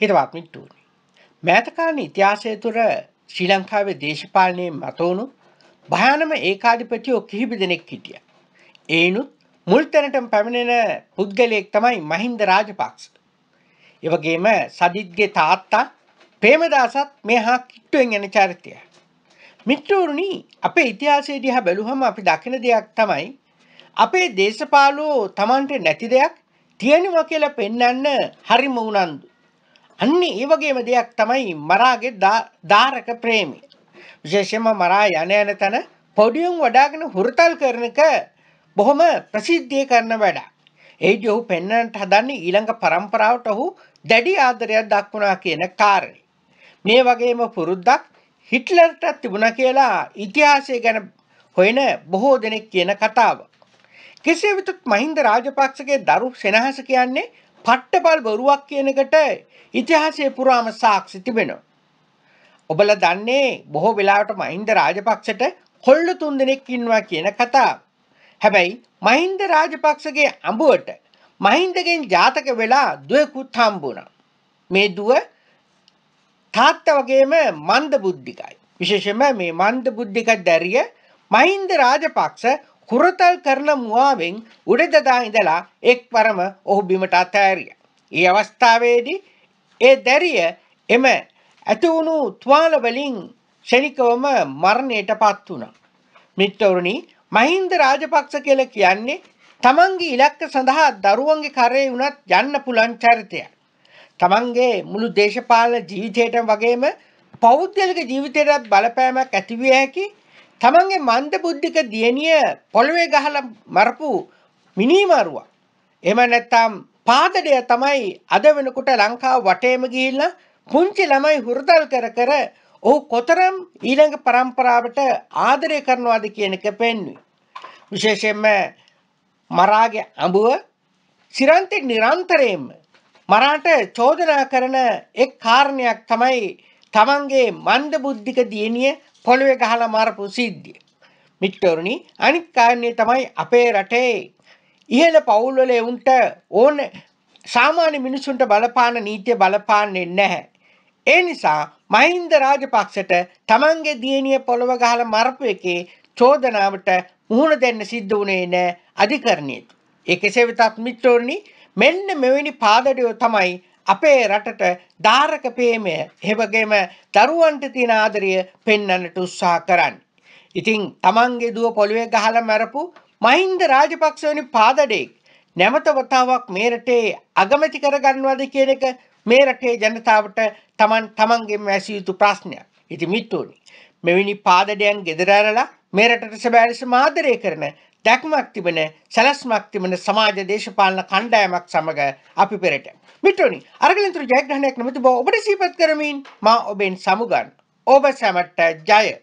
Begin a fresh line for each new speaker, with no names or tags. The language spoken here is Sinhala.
හිතවත්මින් ටූනි. මෑතකාලන ඉතිහාසය තුර ශ්‍රී ලංකාවේ දේශපාලනයෙන් මතවුණු භයානම ඒකාධිපතියෝ කිහිපි දෙනෙක් හිටිය. ඒනුත් මුල්තැනටම පැමිණෙන පුද්ගලයෙක් තමයි මහින්ද රාජපක්ෂ. එවගේම සදිත්ගේ තාත්තා ප්‍රේමදාසත් මේ හා කිට්ටුවෙන් යන චරිතය. මිත්‍රවරුණි අපේ ඉතිහාසයේ දිහා බැලුවම අපි දකින දෙයක් තමයි අපේ දේශපාලෝ Tamante නැති දෙයක් තියෙනවා කියලා පෙන්වන්න හරිම උනන්දු. අන්නේ ඒ වගේම දෙයක් තමයි මරාගේ ධාරක ප්‍රේමී. විශේෂයෙන්ම මරා යන යන තන පොඩියුන් වඩාගෙන හුරතල් කරනක බොහොම ප්‍රසිද්ධිය කරන වැඩ. ඒදී ඔහු පෙන්වන්නට හදන්නේ ඊළඟ પરම්පරාවට ඔහු දැඩි ආදරයක් දක්වනවා කියන කාරණේ. මේ වගේම පුරුද්දක් හිට්ලර්ට තිබුණා කියලා ඉතිහාසය ගැන හොයන බොහෝ දෙනෙක් කියන කතාව. කෙසේ වෙතත් මහින්ද රාජපක්ෂගේ දරු සෙනහස කියන්නේ පට්ටපල් බොරුවක් කියන එකට ඉතිහාසයේ පුරාම සාක්ෂි තිබෙනවා. ඔබලා දන්නේ බොහෝ වෙලාවට මහින්ද රාජපක්ෂට කොල්ල තුන්දෙනෙක් ඉන්නවා කියන කතාව. හැබැයි මහින්ද රාජපක්ෂගේ අඹුවට මහින්දගෙන් ජාතක වෙලා දුවෙකුත් හම්බුණා. මේ දුව තාත්තා වගේම මන්ද බුද්ධිකයි. විශේෂයෙන්ම මේ මන්ද බුද්ධික දැරිය මහින්ද රාජපක්ෂ කුරතල් කරන මුවාවෙන් උඩදදා ඉඳලා එක්වරම ඔහු බිමට අතෑරිය. ඒ අවස්ථාවේදී ඒ දැරිය එම ඇතිවුණු තුවාලවලින් ෂණිකවම මරණයට පත් වුණා. මිත්තවරුනි මහින්ද රාජපක්ෂ කියලා කියන්නේ තමන්ගේ ඉලක්ක සඳහා දරුවන්ගේ කරේ වුණත් යන්න පුළුවන් චරිතයක්. තමන්ගේ මුළු දේශපාලන ජීවිතයටම වගේම පෞද්ගලික ජීවිතයටත් බලපෑමක් ඇති විය හැකි තමන්ගේ මන්ද බුද්ධික දියණිය පොළවේ ගහලා මරපු මිනිමරුවා. එහෙම නැත්නම් පාදඩය තමයි අද වෙනකොට ලංකාව වටේම ගිහිල්ලා පුංචි ළමයි හුරතල් කර කර ඔහු කොතරම් ඊළඟ પરම්පරාවට ආදරය කරනවාද කියන එක පෙන්වයි. විශේෂයෙන්ම මරාගේ අඹුව සිරන්ති නිරන්තරයෙන්ම මරාට චෝදනා කරන එක් කාරණයක් තමයි තමන්ගේ මන්ද බුද්ධික දියණිය පොළවේ ගහලා මාරපු සිද්ධිය. මිත්‍රවරුනි අනිත් කාරණේ තමයි අපේ රටේ ඉහළ පවුල් වල උන්ට ඕන සාමාන්‍ය මිනිසුන්ට බලපාන නීතිය බලපාන්නේ නැහැ. ඒ නිසා මහින්ද රාජපක්ෂට තමන්ගේ දියණිය පොළව ගහලා මරපු එකේ චෝදනාවට මුහුණ දෙන්න සිද්ධ වුණේ නැහැ අධිකරණයේ. ඒ කෙසේ වෙතත් මිත්‍රෝනි මෙන්න මෙවැනි පාදඩයෝ තමයි අපේ රටට ධාරක ප්‍රේමය එවගේම දරුවන්ට තියෙන ආදරය පෙන්වන්නට උත්සාහ කරන්න. ඉතින් තමන්ගේ දුව පොළවේ ගහලා මැරපු මහින්ද රාජපක්ෂ වැනි පාදඩෙක් නැවත වතාවක් මේ රටේ අගමැති කරගන්නවද කියන එක මේ රටේ ජනතාවට තමන් තමන්ගෙන් ඇසිය යුතු ප්‍රශ්නයක්. ඉතින් මිත්තුනි මෙවැනි පාදඩයන් gedera ඇරලා මේ රටට සැබෑ ලෙස ආදරය කරන දැක්මක් තිබෙන සැලැස්මක් තිබෙන සමාජ දේශපාලන කණ්ඩායමක් සමග අපි පෙරට. මිටනි අරගලින්තුර ජයග්‍රහණයක් නොමති බව ඔබට සීපත් කරමින් මා ඔබෙන් සමුගන්න. ඔබ සැමට ජය!